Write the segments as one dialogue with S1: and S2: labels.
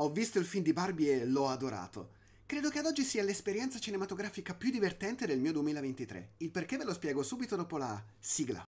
S1: Ho visto il film di Barbie e l'ho adorato. Credo che ad oggi sia l'esperienza cinematografica più divertente del mio 2023. Il perché ve lo spiego subito dopo la sigla.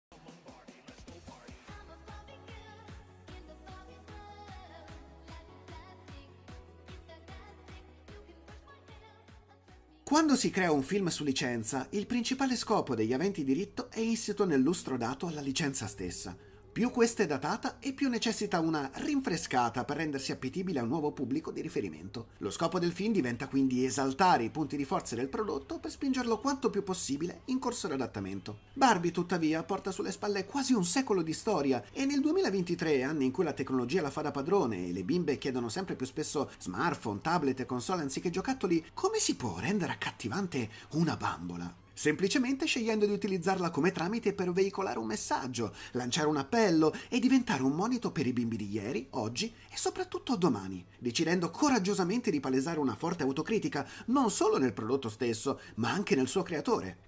S1: Quando si crea un film su licenza, il principale scopo degli aventi diritto è insito nel lustro dato alla licenza stessa. Più questa è datata e più necessita una rinfrescata per rendersi appetibile a un nuovo pubblico di riferimento. Lo scopo del film diventa quindi esaltare i punti di forza del prodotto per spingerlo quanto più possibile in corso d'adattamento. Barbie tuttavia porta sulle spalle quasi un secolo di storia e nel 2023, anni in cui la tecnologia la fa da padrone e le bimbe chiedono sempre più spesso smartphone, tablet e console anziché giocattoli, come si può rendere accattivante una bambola? semplicemente scegliendo di utilizzarla come tramite per veicolare un messaggio, lanciare un appello e diventare un monito per i bimbi di ieri, oggi e soprattutto domani, decidendo coraggiosamente di palesare una forte autocritica non solo nel prodotto stesso, ma anche nel suo creatore,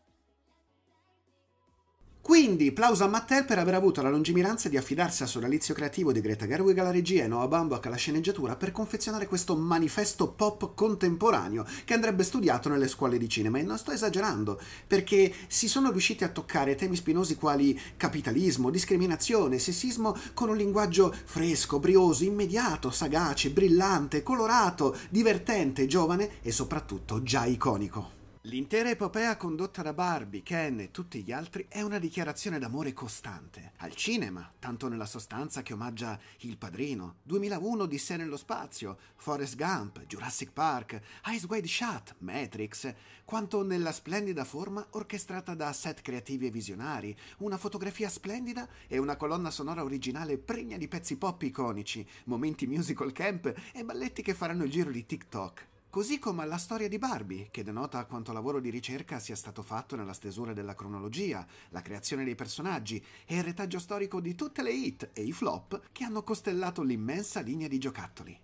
S1: quindi, plauso a Mattel per aver avuto la lungimiranza di affidarsi al sodalizio creativo di Greta Gerwig alla regia e Noah Baumbach alla sceneggiatura per confezionare questo manifesto pop contemporaneo che andrebbe studiato nelle scuole di cinema. E non sto esagerando, perché si sono riusciti a toccare temi spinosi quali capitalismo, discriminazione, sessismo con un linguaggio fresco, brioso, immediato, sagace, brillante, colorato, divertente, giovane e soprattutto già iconico. L'intera epopea condotta da Barbie, Ken e tutti gli altri è una dichiarazione d'amore costante. Al cinema, tanto nella sostanza che omaggia Il Padrino, 2001 di sé nello spazio, Forrest Gump, Jurassic Park, Eyes Wide Shut, Matrix, quanto nella splendida forma orchestrata da set creativi e visionari, una fotografia splendida e una colonna sonora originale pregna di pezzi pop iconici, momenti musical camp e balletti che faranno il giro di TikTok così come alla storia di Barbie, che denota quanto lavoro di ricerca sia stato fatto nella stesura della cronologia, la creazione dei personaggi e il retaggio storico di tutte le hit e i flop che hanno costellato l'immensa linea di giocattoli.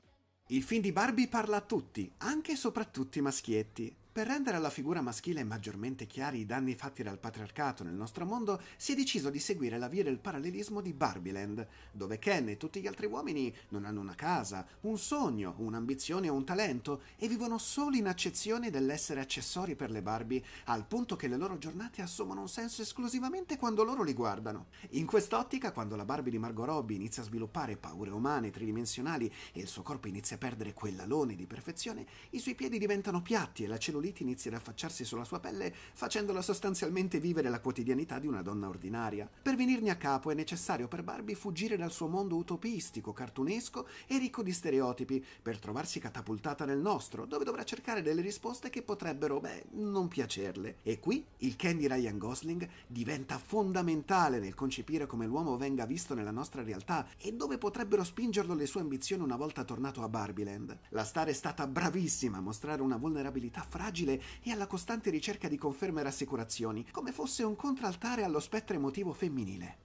S1: Il film di Barbie parla a tutti, anche e soprattutto i maschietti, per rendere alla figura maschile maggiormente chiari i danni fatti dal patriarcato nel nostro mondo, si è deciso di seguire la via del parallelismo di Barbieland, dove Ken e tutti gli altri uomini non hanno una casa, un sogno, un'ambizione o un talento e vivono solo in accezione dell'essere accessori per le Barbie, al punto che le loro giornate assumono un senso esclusivamente quando loro li guardano. In quest'ottica, quando la Barbie di Margot Robbie inizia a sviluppare paure umane tridimensionali e il suo corpo inizia a perdere quell'alone di perfezione, i suoi piedi diventano piatti e la cellulite intimoriti iniziano a affacciarsi sulla sua pelle facendola sostanzialmente vivere la quotidianità di una donna ordinaria. Per venirne a capo è necessario per Barbie fuggire dal suo mondo utopistico, cartunesco e ricco di stereotipi, per trovarsi catapultata nel nostro, dove dovrà cercare delle risposte che potrebbero, beh, non piacerle. E qui il Candy Ryan Gosling diventa fondamentale nel concepire come l'uomo venga visto nella nostra realtà e dove potrebbero spingerlo le sue ambizioni una volta tornato a Barbieland. La star è stata bravissima a mostrare una vulnerabilità fragile fragile e alla costante ricerca di conferme e rassicurazioni, come fosse un contraltare allo spettro emotivo femminile.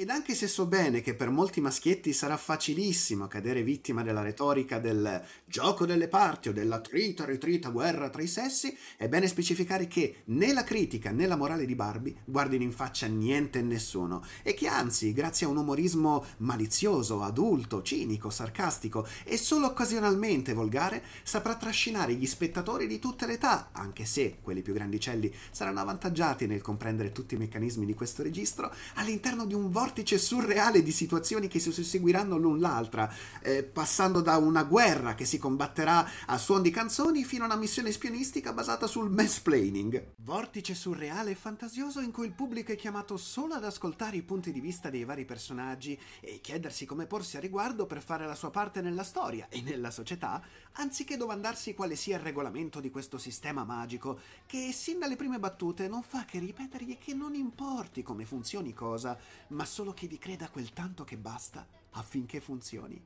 S1: Ed anche se so bene che per molti maschietti sarà facilissimo cadere vittima della retorica del gioco delle parti o della trita ritrita guerra tra i sessi, è bene specificare che né la critica né la morale di Barbie guardino in faccia niente e nessuno, e che anzi, grazie a un umorismo malizioso, adulto, cinico, sarcastico e solo occasionalmente volgare, saprà trascinare gli spettatori di tutte le età, anche se quelli più grandicelli saranno avvantaggiati nel comprendere tutti i meccanismi di questo registro, all'interno di un vortice vortice surreale di situazioni che si susseguiranno l'un l'altra, eh, passando da una guerra che si combatterà a suon di canzoni fino a una missione spionistica basata sul mansplaining. Vortice surreale e fantasioso in cui il pubblico è chiamato solo ad ascoltare i punti di vista dei vari personaggi e chiedersi come porsi a riguardo per fare la sua parte nella storia e nella società, anziché domandarsi quale sia il regolamento di questo sistema magico che sin dalle prime battute non fa che ripetergli che non importi come funzioni cosa, ma solo solo che vi creda quel tanto che basta affinché funzioni.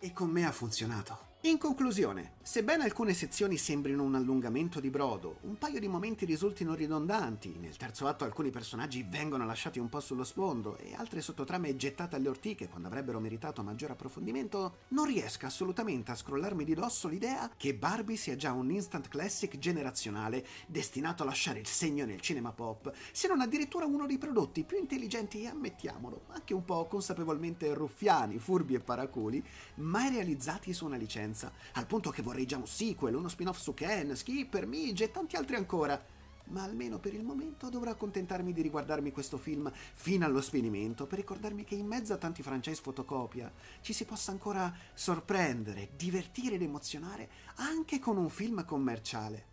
S1: E con me ha funzionato. In conclusione, sebbene alcune sezioni sembrino un allungamento di brodo, un paio di momenti risultino ridondanti, nel terzo atto alcuni personaggi vengono lasciati un po' sullo sfondo e altre sottotrame gettate alle ortiche quando avrebbero meritato maggior approfondimento, non riesco assolutamente a scrollarmi di dosso l'idea che Barbie sia già un instant classic generazionale destinato a lasciare il segno nel cinema pop, se non addirittura uno dei prodotti più intelligenti e ammettiamolo, anche un po' consapevolmente ruffiani, furbi e paraculi, mai realizzati su una licenza abbastanza, al punto che vorrei già un sequel, uno spin-off su Ken, Skipper, Midge e tanti altri ancora. Ma almeno per il momento dovrò accontentarmi di riguardarmi questo film fino allo sfinimento per ricordarmi che in mezzo a tanti franchise fotocopia ci si possa ancora sorprendere, divertire ed emozionare anche con un film commerciale.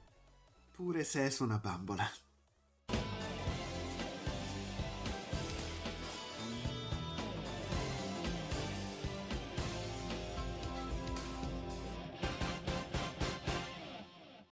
S1: Pure se è una bambola.